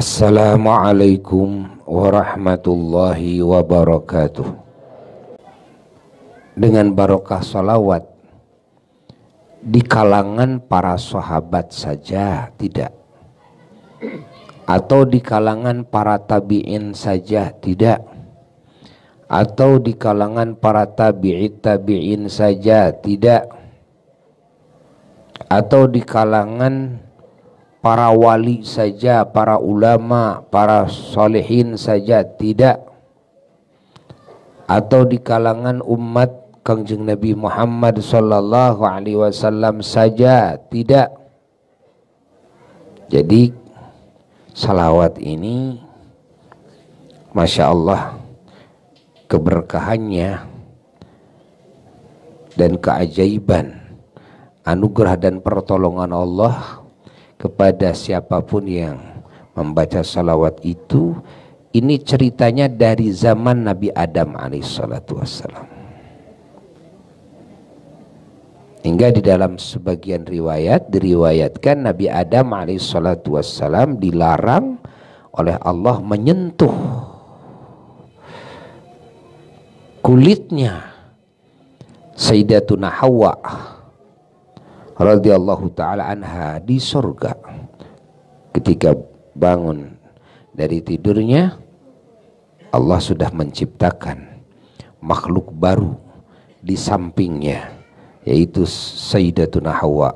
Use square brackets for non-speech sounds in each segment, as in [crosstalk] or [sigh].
Assalamualaikum warahmatullahi wabarakatuh Dengan barokah salawat Di kalangan para sahabat saja tidak Atau di kalangan para tabi'in saja tidak Atau di kalangan para tabi'i tabi'in saja tidak Atau di kalangan para wali saja, para ulama, para solehin saja, tidak. Atau di kalangan umat Kangjeng Nabi Muhammad Sallallahu Alaihi Wasallam saja, tidak. Jadi salawat ini, Masya Allah, keberkahannya dan keajaiban anugerah dan pertolongan Allah kepada siapapun yang membaca salawat itu ini ceritanya dari zaman Nabi Adam alaihissalatu wassalam hingga di dalam sebagian riwayat diriwayatkan Nabi Adam alaihissalatu wassalam dilarang oleh Allah menyentuh kulitnya Sayyidatuna Hawa radhiyallahu taala anha di surga ketika bangun dari tidurnya Allah sudah menciptakan makhluk baru di sampingnya yaitu Sayyidatuna Hawa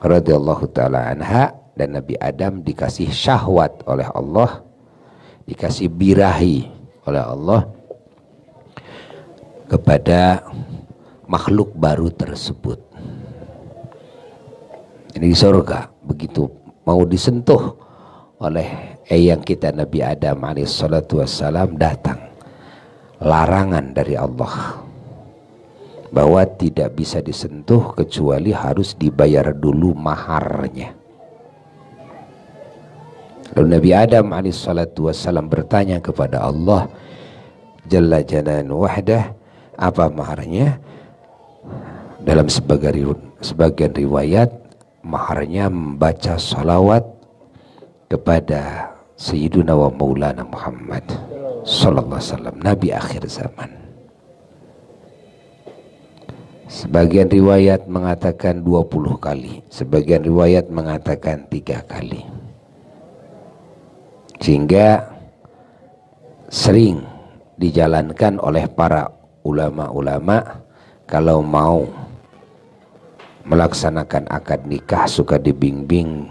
radhiyallahu taala anha dan Nabi Adam dikasih syahwat oleh Allah dikasih birahi oleh Allah kepada makhluk baru tersebut ini di surga begitu mau disentuh oleh eyang kita Nabi Adam alaihissalatu wassalam datang larangan dari Allah bahwa tidak bisa disentuh kecuali harus dibayar dulu maharnya lalu Nabi Adam alaihissalatu wassalam bertanya kepada Allah Jalla Jalan Wahdah apa maharnya dalam sebagian riwayat maharnya membaca salawat kepada Sayyiduna wa Maulana Muhammad Sallallahu Alaihi Wasallam Nabi akhir zaman sebagian riwayat mengatakan 20 kali sebagian riwayat mengatakan tiga kali sehingga sering dijalankan oleh para ulama-ulama kalau mau melaksanakan akad nikah suka dibimbing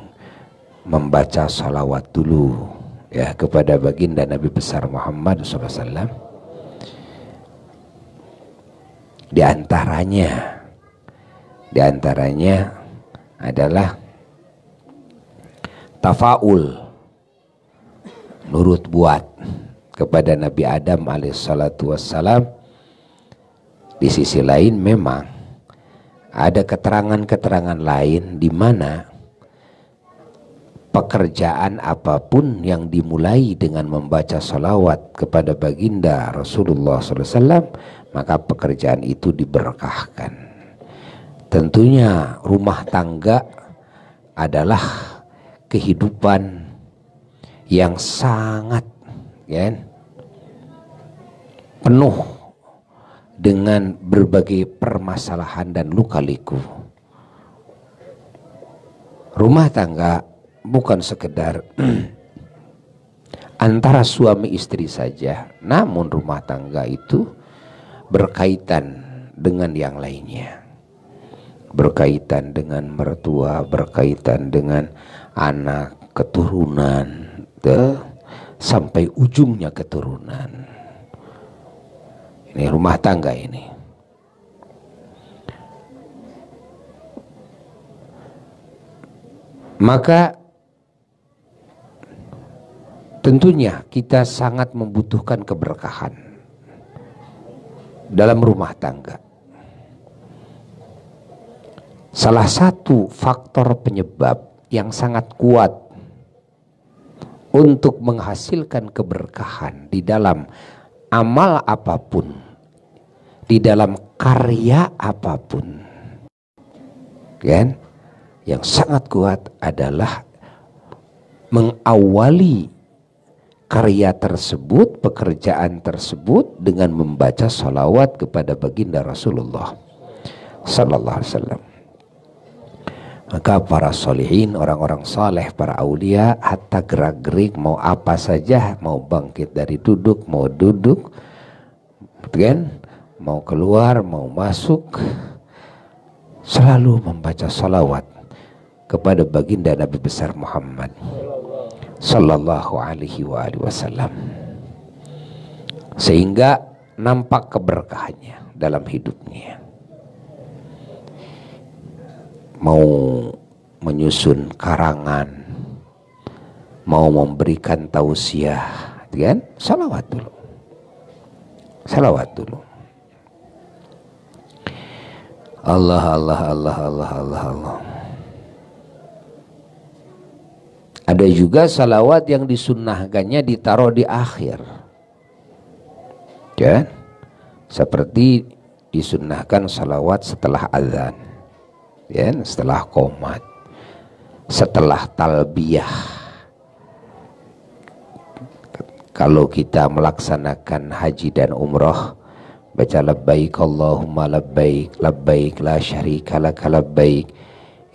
membaca salawat dulu ya kepada baginda Nabi besar Muhammad SAW di antaranya adalah tafaul nurut buat kepada Nabi Adam alaihissalatu wassalam di sisi lain memang ada keterangan-keterangan lain di mana pekerjaan apapun yang dimulai dengan membaca salawat kepada baginda Rasulullah SAW maka pekerjaan itu diberkahkan tentunya rumah tangga adalah kehidupan yang sangat ya, kan? penuh dengan berbagai permasalahan dan luka liku. Rumah tangga bukan sekedar [clears throat] antara suami istri saja, namun rumah tangga itu berkaitan dengan yang lainnya. Berkaitan dengan mertua, berkaitan dengan anak keturunan, sampai ujungnya keturunan. Ini rumah tangga ini. Maka tentunya kita sangat membutuhkan keberkahan dalam rumah tangga. Salah satu faktor penyebab yang sangat kuat untuk menghasilkan keberkahan di dalam amal apapun di dalam karya apapun kan yang sangat kuat adalah mengawali karya tersebut, pekerjaan tersebut dengan membaca salawat kepada baginda Rasulullah Sallallahu Alaihi Wasallam. Maka para solihin, orang-orang saleh, para aulia, hatta gerak-gerik mau apa saja, mau bangkit dari duduk, mau duduk, kan? mau keluar, mau masuk, selalu membaca salawat kepada baginda Nabi besar Muhammad sallallahu alaihi wa alihi wasallam sehingga nampak keberkahannya dalam hidupnya mau menyusun karangan mau memberikan tausiah kan salawat dulu salawat dulu Allah, Allah, Allah, Allah, Allah, Allah. Ada juga salawat yang disunnahkannya ditaruh di akhir. Ya. Seperti disunnahkan salawat setelah azan. Ya, setelah komat. Setelah talbiyah. Kalau kita melaksanakan haji dan umroh, baca labbaik Allahumma labbaik labbaik la syarika laka labbaik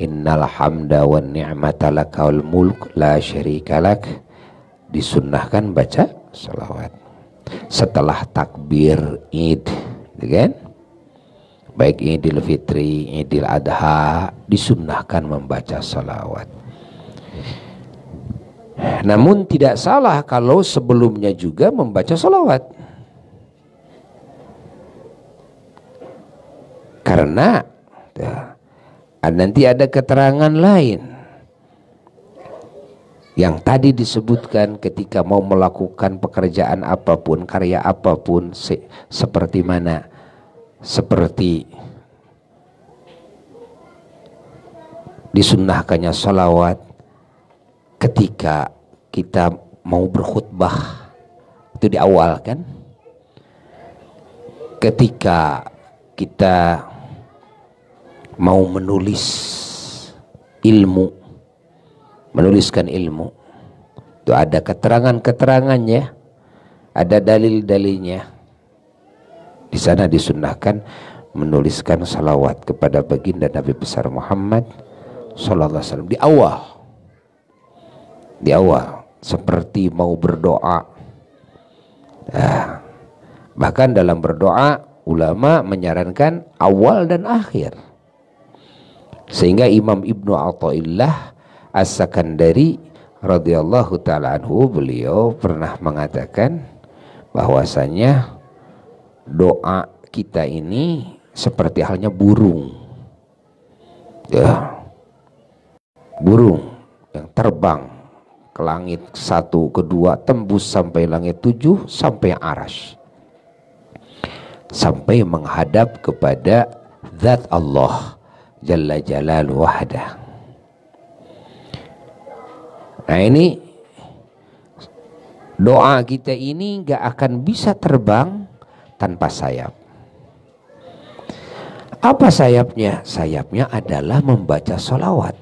innal hamda wa ni'mata laka wal mulk la syarika lak disunnahkan baca salawat setelah takbir id gitu kan baik idul fitri idul adha disunnahkan membaca salawat namun tidak salah kalau sebelumnya juga membaca salawat Karena ya, nanti ada keterangan lain yang tadi disebutkan ketika mau melakukan pekerjaan apapun, karya apapun, se seperti mana, seperti disunnahkannya salawat ketika kita mau berkhutbah itu di awal kan ketika kita mau menulis ilmu menuliskan ilmu itu ada keterangan-keterangannya ada dalil-dalilnya di sana disunahkan menuliskan salawat kepada baginda Nabi besar Muhammad sallallahu alaihi di awal di awal seperti mau berdoa nah, bahkan dalam berdoa ulama menyarankan awal dan akhir sehingga Imam Ibnu Athaillah As-Sakandari radhiyallahu taala anhu beliau pernah mengatakan bahwasanya doa kita ini seperti halnya burung. Ya. Burung yang terbang ke langit satu, kedua, tembus sampai langit tujuh, sampai aras. Sampai menghadap kepada zat Allah Jalla Jalalu wahdah nah ini doa kita ini gak akan bisa terbang tanpa sayap apa sayapnya? Sayapnya adalah membaca sholawat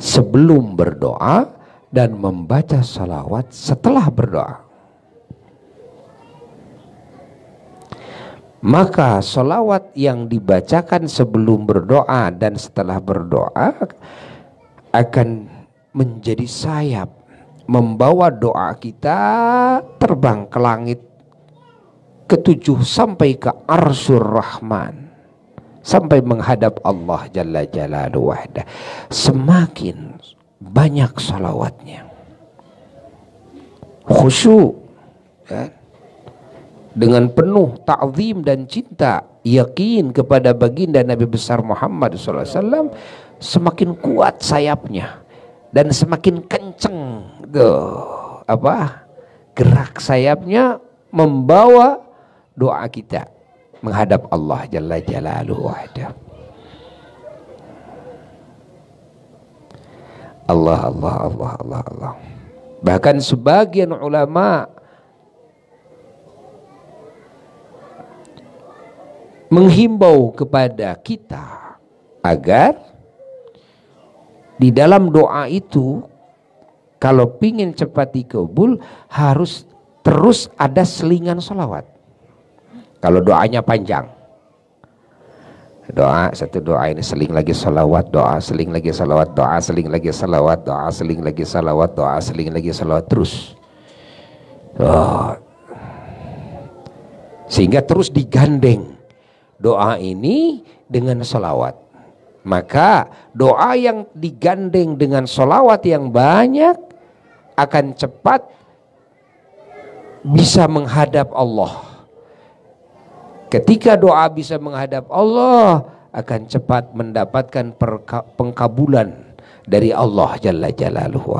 sebelum berdoa dan membaca sholawat setelah berdoa. maka solawat yang dibacakan sebelum berdoa dan setelah berdoa akan menjadi sayap membawa doa kita terbang ke langit ketujuh sampai ke arsur rahman sampai menghadap Allah Jalla Jalalu wahda semakin banyak solawatnya khusyuk kan? dengan penuh ta'zim dan cinta yakin kepada baginda Nabi besar Muhammad SAW semakin kuat sayapnya dan semakin kenceng apa gerak sayapnya membawa doa kita menghadap Allah Jalla Jalaluhu Allah Allah Allah Allah Allah bahkan sebagian ulama' menghimbau kepada kita agar di dalam doa itu kalau ingin cepat dikabul harus terus ada selingan sholawat kalau doanya panjang doa satu doa ini seling lagi salawat doa seling lagi salawat doa seling lagi salawat doa seling lagi salawat doa seling lagi salawat terus oh. sehingga terus digandeng doa ini dengan selawat. Maka doa yang digandeng dengan solawat yang banyak akan cepat bisa menghadap Allah. Ketika doa bisa menghadap Allah akan cepat mendapatkan pengkabulan dari Allah Jalla Jalaluhu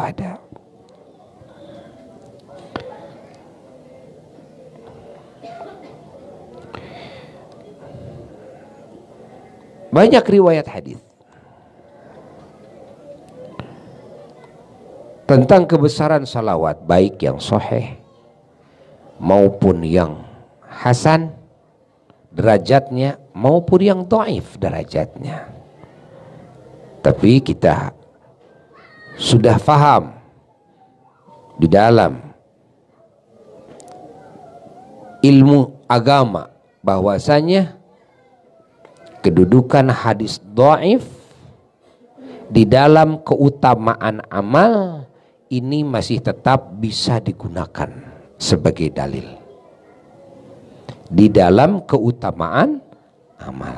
Banyak riwayat hadis tentang kebesaran salawat baik yang soheh maupun yang hasan derajatnya maupun yang taif derajatnya. Tapi kita sudah faham di dalam ilmu agama bahwasanya kedudukan hadis do'if di dalam keutamaan amal ini masih tetap bisa digunakan sebagai dalil di dalam keutamaan amal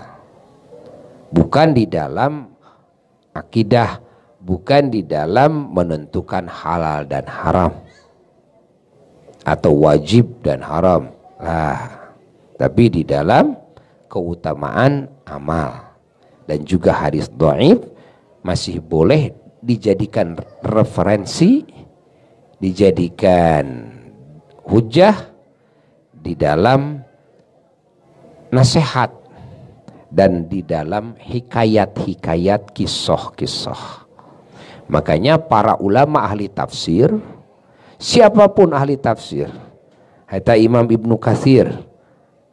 bukan di dalam akidah bukan di dalam menentukan halal dan haram atau wajib dan haram lah tapi di dalam keutamaan amal dan juga hadis doaib masih boleh dijadikan referensi dijadikan hujah di dalam nasihat dan di dalam hikayat-hikayat kisah-kisah makanya para ulama ahli tafsir siapapun ahli tafsir hatta Imam Ibnu Katsir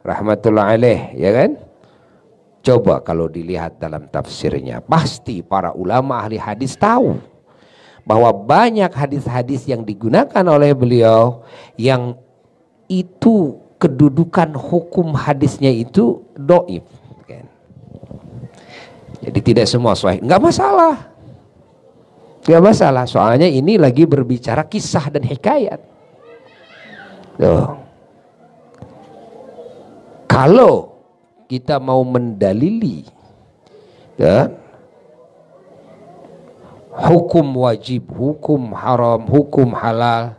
rahmatullah alaih ya kan coba kalau dilihat dalam tafsirnya pasti para ulama ahli hadis tahu bahwa banyak hadis-hadis yang digunakan oleh beliau yang itu kedudukan hukum hadisnya itu doib kan? jadi tidak semua sesuai nggak masalah nggak masalah soalnya ini lagi berbicara kisah dan hikayat Tuh. Kalau kita mau mendalili ya, hukum wajib, hukum haram, hukum halal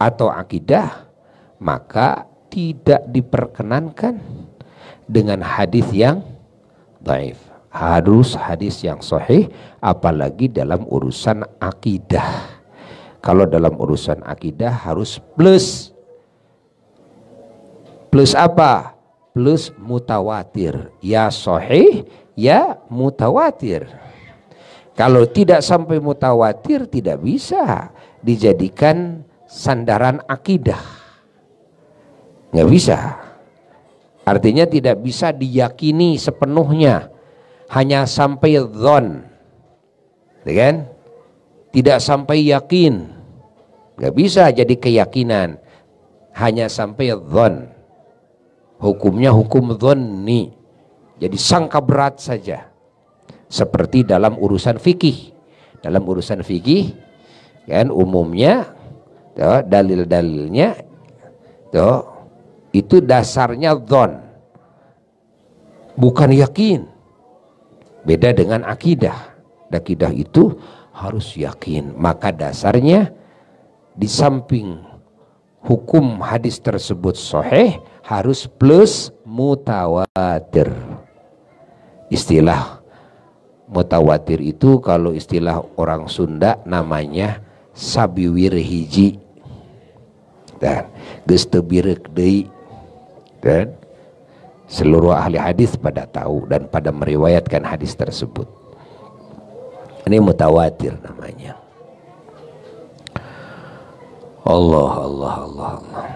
atau akidah, maka tidak diperkenankan dengan hadis yang daif. Harus hadis yang sahih apalagi dalam urusan akidah. Kalau dalam urusan akidah harus plus plus apa? plus mutawatir. Ya sahih, ya mutawatir. Kalau tidak sampai mutawatir tidak bisa dijadikan sandaran akidah. Nggak bisa. Artinya tidak bisa diyakini sepenuhnya. Hanya sampai zon. Ya kan? Tidak sampai yakin. Nggak bisa jadi keyakinan. Hanya sampai zon hukumnya hukum nih jadi sangka berat saja seperti dalam urusan fikih dalam urusan fikih kan umumnya dalil-dalilnya itu dasarnya dhon bukan yakin beda dengan akidah akidah itu harus yakin maka dasarnya di samping hukum hadis tersebut soheh harus plus mutawatir. Istilah mutawatir itu kalau istilah orang Sunda namanya sabiwir hiji. Dan gestebirek dei. Dan seluruh ahli hadis pada tahu dan pada meriwayatkan hadis tersebut. Ini mutawatir namanya. Allah Allah Allah Allah.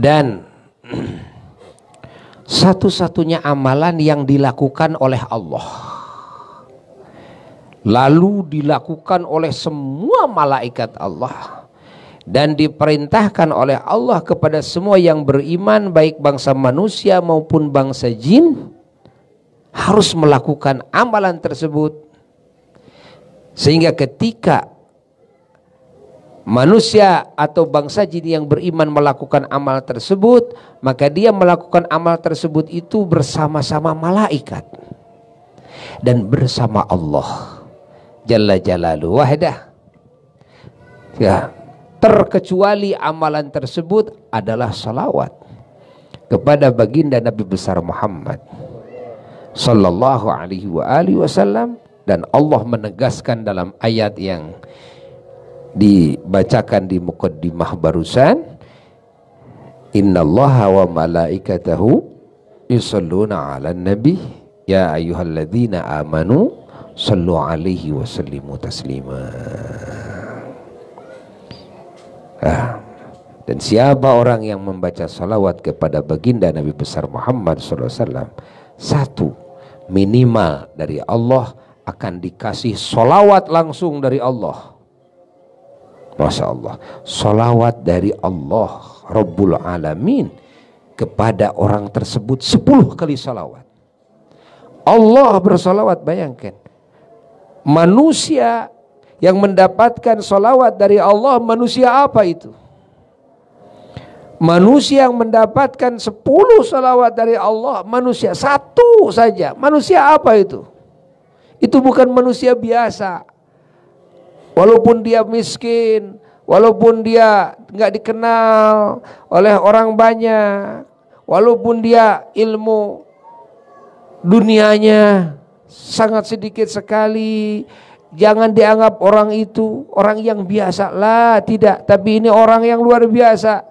Dan [clears throat] satu-satunya amalan yang dilakukan oleh Allah lalu dilakukan oleh semua malaikat Allah dan diperintahkan oleh Allah kepada semua yang beriman baik bangsa manusia maupun bangsa jin harus melakukan amalan tersebut sehingga ketika manusia atau bangsa jin yang beriman melakukan amal tersebut, maka dia melakukan amal tersebut itu bersama-sama malaikat dan bersama Allah Jalla Jalalu Wahdah. Ya, terkecuali amalan tersebut adalah salawat kepada baginda Nabi besar Muhammad sallallahu alaihi wa alihi wasallam dan Allah menegaskan dalam ayat yang dibacakan di mukaddimah barusan innallaha wa malaikatahu yusalluna ala nabi ya ayyuhalladzina amanu sallu 'alaihi wa sallimu taslima ah. dan siapa orang yang membaca salawat kepada baginda Nabi besar Muhammad SAW satu minimal dari Allah akan dikasih solawat langsung dari Allah Masya Allah. Salawat dari Allah Rabbul Alamin kepada orang tersebut sepuluh kali salawat. Allah bersalawat bayangkan. Manusia yang mendapatkan salawat dari Allah manusia apa itu? Manusia yang mendapatkan sepuluh salawat dari Allah manusia satu saja. Manusia apa itu? Itu bukan manusia biasa walaupun dia miskin, walaupun dia nggak dikenal oleh orang banyak, walaupun dia ilmu dunianya sangat sedikit sekali. Jangan dianggap orang itu orang yang biasa lah tidak, tapi ini orang yang luar biasa.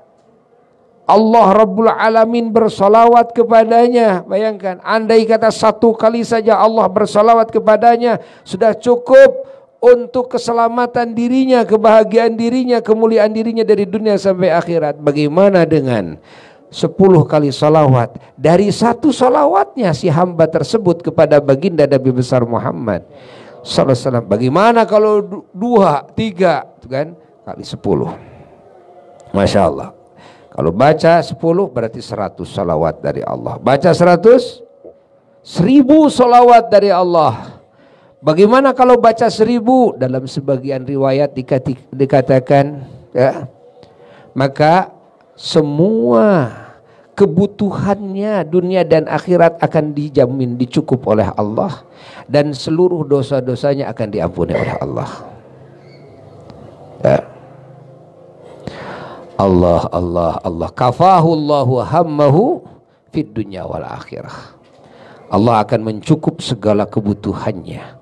Allah Rabbul Alamin bersolawat kepadanya. Bayangkan, andai kata satu kali saja Allah bersolawat kepadanya, sudah cukup untuk keselamatan dirinya, kebahagiaan dirinya, kemuliaan dirinya dari dunia sampai akhirat. Bagaimana dengan sepuluh kali salawat dari satu salawatnya si hamba tersebut kepada baginda Nabi besar Muhammad Sallallahu Alaihi Bagaimana kalau dua, tiga, gitu kan kali sepuluh? Masya Allah. Kalau baca sepuluh berarti seratus salawat dari Allah. Baca seratus, seribu salawat dari Allah. Bagaimana kalau baca seribu dalam sebagian riwayat dikatakan ya, maka semua kebutuhannya dunia dan akhirat akan dijamin dicukup oleh Allah dan seluruh dosa-dosanya akan diampuni oleh Allah. Ya. Allah Allah Allah kafahu Allahu hammahu fid dunya wal akhirah. Allah akan mencukup segala kebutuhannya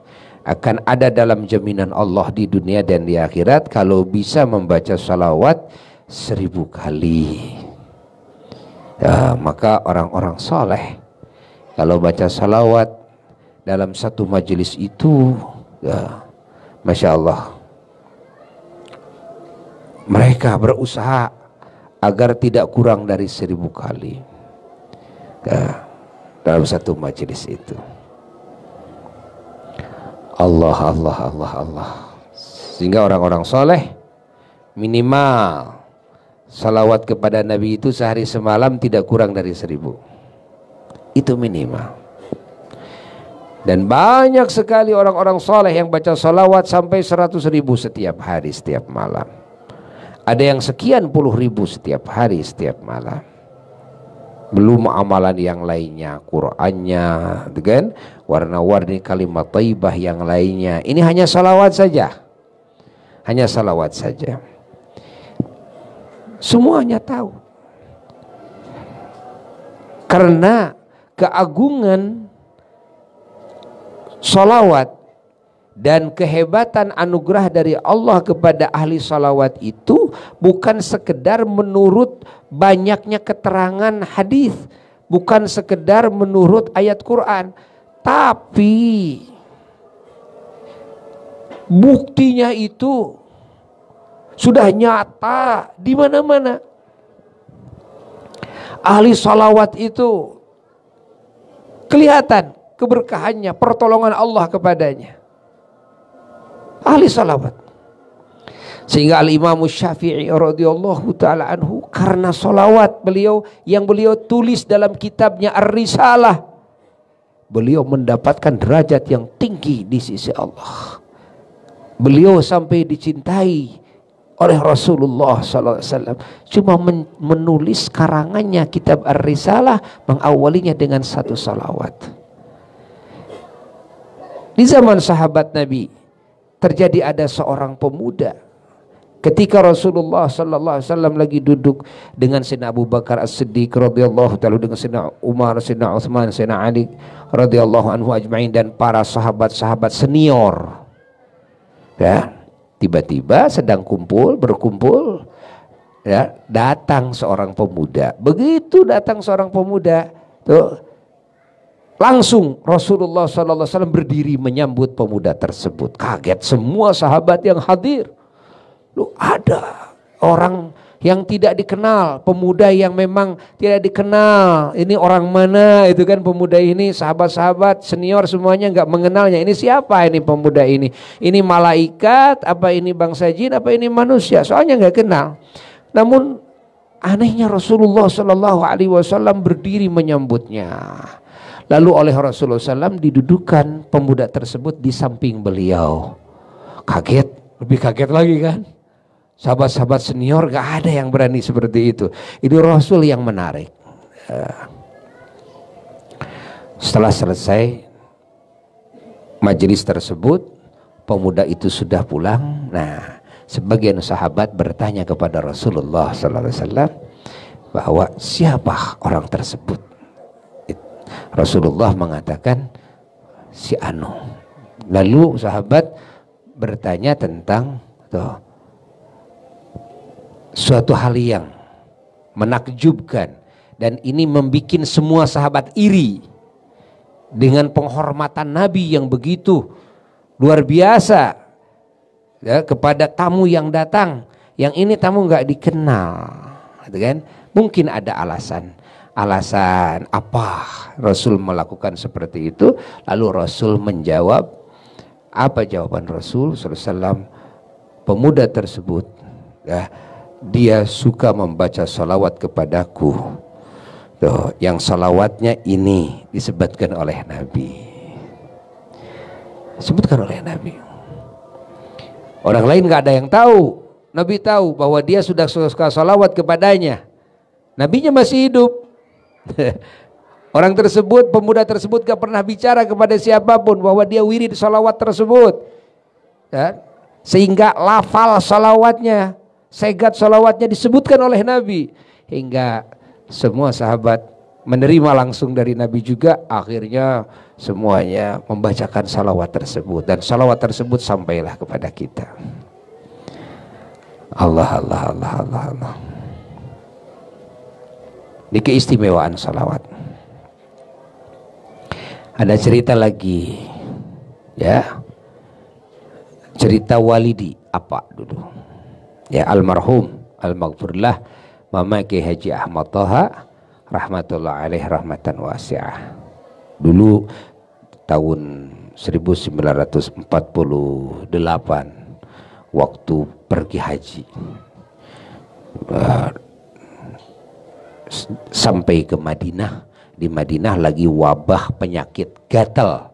akan ada dalam jaminan Allah di dunia dan di akhirat kalau bisa membaca salawat seribu kali ya, maka orang-orang soleh kalau baca salawat dalam satu majelis itu ya, Masya Allah mereka berusaha agar tidak kurang dari seribu kali ya, dalam satu majelis itu Allah, Allah, Allah, Allah. Sehingga orang-orang soleh minimal salawat kepada Nabi itu sehari semalam tidak kurang dari seribu. Itu minimal. Dan banyak sekali orang-orang soleh yang baca salawat sampai seratus ribu setiap hari, setiap malam. Ada yang sekian puluh ribu setiap hari, setiap malam belum amalan yang lainnya Qurannya dengan gitu warna-warni kalimat taibah yang lainnya ini hanya salawat saja hanya salawat saja semuanya tahu karena keagungan salawat dan kehebatan anugerah dari Allah kepada ahli salawat itu bukan sekedar menurut banyaknya keterangan hadis, bukan sekedar menurut ayat Quran, tapi buktinya itu sudah nyata di mana-mana. Ahli salawat itu kelihatan keberkahannya, pertolongan Allah kepadanya ahli salawat sehingga al Imam Syafi'i radhiyallahu taala anhu karena salawat beliau yang beliau tulis dalam kitabnya Ar-Risalah beliau mendapatkan derajat yang tinggi di sisi Allah beliau sampai dicintai oleh Rasulullah SAW cuma menulis karangannya kitab Ar-Risalah mengawalinya dengan satu salawat di zaman sahabat Nabi terjadi ada seorang pemuda ketika Rasulullah sallallahu alaihi wasallam lagi duduk dengan Sayyidina Abu Bakar As-Siddiq radhiyallahu taala dengan Sayyidina Umar, Sayyidina Utsman, Sayyidina Ali radhiyallahu anhu ajmain dan para sahabat-sahabat senior. Ya, tiba-tiba sedang kumpul, berkumpul ya, datang seorang pemuda. Begitu datang seorang pemuda, tuh Langsung Rasulullah SAW berdiri menyambut pemuda tersebut. Kaget semua sahabat yang hadir. Lu ada orang yang tidak dikenal, pemuda yang memang tidak dikenal. Ini orang mana? Itu kan pemuda ini sahabat-sahabat senior semuanya nggak mengenalnya. Ini siapa ini pemuda ini? Ini malaikat? Apa ini bangsa jin? Apa ini manusia? Soalnya nggak kenal. Namun anehnya Rasulullah Shallallahu Alaihi Wasallam berdiri menyambutnya. Lalu oleh Rasulullah SAW didudukan pemuda tersebut di samping beliau. Kaget, lebih kaget lagi kan? Sahabat-sahabat senior gak ada yang berani seperti itu. Ini Rasul yang menarik. Ya. Setelah selesai majelis tersebut, pemuda itu sudah pulang. Nah, sebagian sahabat bertanya kepada Rasulullah SAW bahwa siapa orang tersebut? Rasulullah mengatakan si Anu. Lalu sahabat bertanya tentang tuh, suatu hal yang menakjubkan dan ini membuat semua sahabat iri dengan penghormatan Nabi yang begitu luar biasa ya, kepada tamu yang datang yang ini tamu nggak dikenal gitu kan mungkin ada alasan alasan apa Rasul melakukan seperti itu lalu Rasul menjawab apa jawaban Rasul SAW pemuda tersebut ya, dia suka membaca salawat kepadaku Tuh, yang salawatnya ini disebutkan oleh Nabi sebutkan oleh Nabi orang lain nggak ada yang tahu Nabi tahu bahwa dia sudah suka salawat kepadanya Nabinya masih hidup [laughs] Orang tersebut, pemuda tersebut gak pernah bicara kepada siapapun bahwa dia wirid salawat tersebut. Ya. Sehingga lafal salawatnya, segat salawatnya disebutkan oleh Nabi. Hingga semua sahabat menerima langsung dari Nabi juga akhirnya semuanya membacakan salawat tersebut. Dan salawat tersebut sampailah kepada kita. Allah, Allah, Allah, Allah, Allah di keistimewaan salawat ada cerita lagi ya cerita walidi apa dulu ya almarhum almaghfurlah mama ke Haji Ahmad Toha rahmatullah alaih rahmatan wasi'ah dulu tahun 1948 waktu pergi haji eh, sampai ke Madinah di Madinah lagi wabah penyakit gatal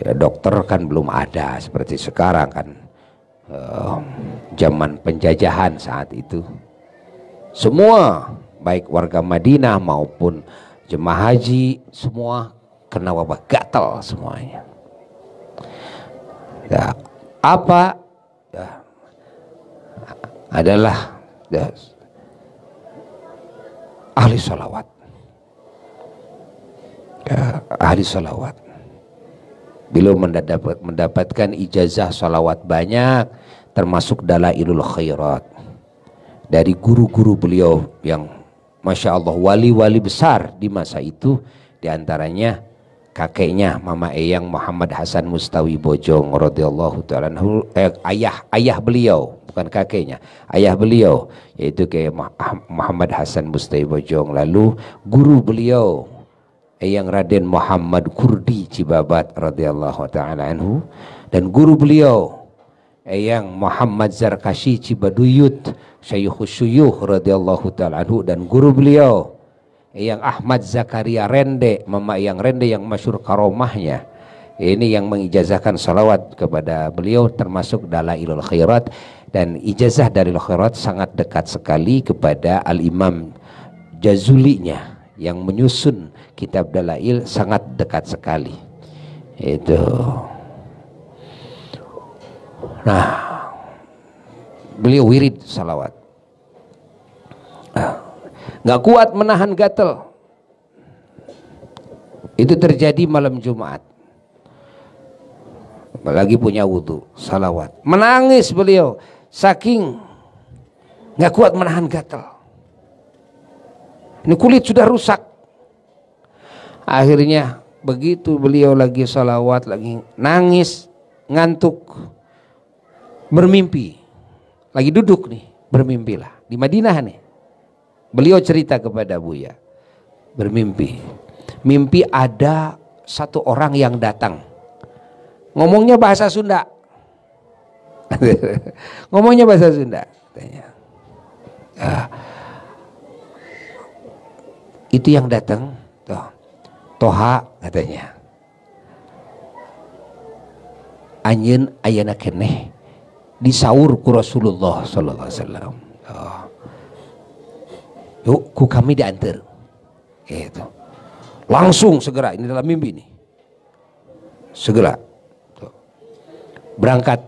ya, dokter kan belum ada seperti sekarang kan uh, zaman penjajahan saat itu semua baik warga Madinah maupun jemaah haji semua kena wabah gatal semuanya ya, apa ya, adalah ya, ahli salawat. Ya, ahli salawat. Beliau mendapat, mendapatkan ijazah salawat banyak termasuk dalam ilul khairat. Dari guru-guru beliau yang Masya Allah wali-wali besar di masa itu diantaranya kakeknya Mama Eyang Muhammad Hasan Mustawi Bojong radhiyallahu taala eh, ayah ayah beliau bukan kakeknya ayah beliau yaitu kayak Muhammad Hasan Mustawi Bojong lalu guru beliau Eyang Raden Muhammad Kurdi Cibabat radhiyallahu taala anhu dan guru beliau Eyang Muhammad Zarkashi Cibaduyut Syekh Syuyuh radhiyallahu taala anhu dan guru beliau yang Ahmad Zakaria Rende, Mama yang Rende yang masyur karomahnya. Ini yang mengijazahkan salawat kepada beliau termasuk dalam ilul Khairat dan ijazah dari Khairat sangat dekat sekali kepada Al-Imam Jazulinya yang menyusun kitab Dalail sangat dekat sekali. Itu. Nah, beliau wirid salawat. Nah nggak kuat menahan gatel itu terjadi malam Jumat apalagi punya wudhu salawat menangis beliau saking nggak kuat menahan gatel ini kulit sudah rusak akhirnya begitu beliau lagi salawat lagi nangis ngantuk bermimpi lagi duduk nih bermimpilah di Madinah nih Beliau cerita kepada Buya, bermimpi. Mimpi ada satu orang yang datang. Ngomongnya bahasa Sunda. [laughs] Ngomongnya bahasa Sunda. Tanya. Ah, itu yang datang. Tuh. Toha katanya. Anjen ayana keneh disaur ku Rasulullah sallallahu alaihi wasallam. Oh ku kami diantar gitu langsung segera ini dalam mimpi nih segera Tuh. berangkat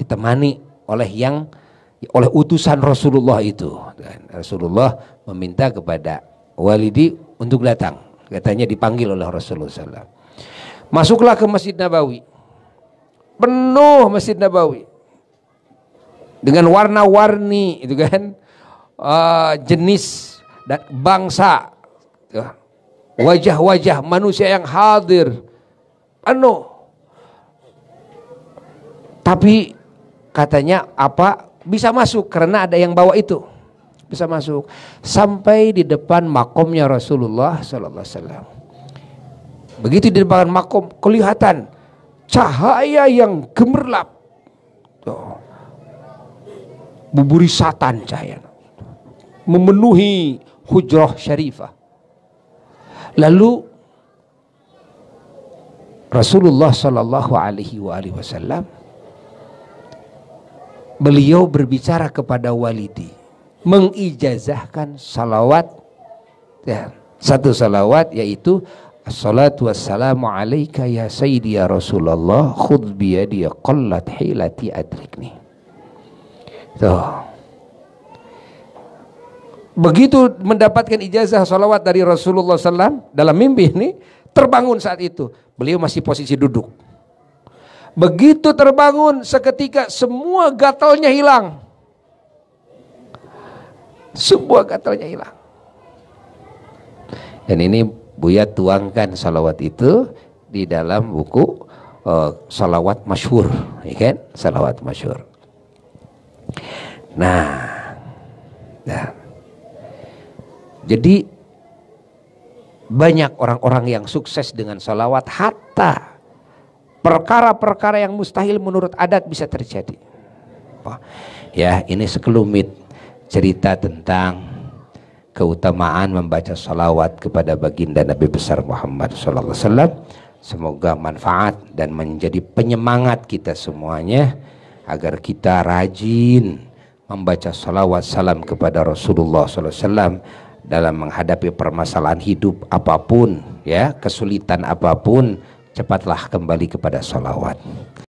ditemani oleh yang oleh utusan Rasulullah itu dan Rasulullah meminta kepada Walidi untuk datang katanya dipanggil oleh Rasulullah SAW masuklah ke Masjid Nabawi penuh Masjid Nabawi dengan warna-warni itu kan uh, jenis dan bangsa ya. wajah-wajah manusia yang hadir anu tapi katanya apa bisa masuk karena ada yang bawa itu bisa masuk sampai di depan makomnya Rasulullah Sallallahu Alaihi Wasallam begitu di depan makom kelihatan cahaya yang gemerlap tuh buburi satan cahaya memenuhi hujrah syarifah. Lalu Rasulullah Shallallahu Alaihi Wasallam beliau berbicara kepada walidi mengijazahkan salawat ya, satu salawat yaitu Assalatu wassalamu alaika ya sayyidi ya Rasulullah Khudbiya dia qallat hilati adrikni. Tuh begitu mendapatkan ijazah salawat dari Rasulullah SAW dalam mimpi ini terbangun saat itu beliau masih posisi duduk begitu terbangun seketika semua gatalnya hilang semua gatalnya hilang dan ini Buya tuangkan salawat itu di dalam buku uh, salawat masyhur ya kan salawat masyhur nah nah jadi banyak orang-orang yang sukses dengan salawat hatta perkara-perkara yang mustahil menurut adat bisa terjadi. Wah, Ya ini sekelumit cerita tentang keutamaan membaca salawat kepada baginda Nabi besar Muhammad Sallallahu Alaihi Wasallam. Semoga manfaat dan menjadi penyemangat kita semuanya agar kita rajin membaca salawat salam kepada Rasulullah Sallallahu Alaihi Wasallam dalam menghadapi permasalahan hidup apapun ya kesulitan apapun cepatlah kembali kepada sholawat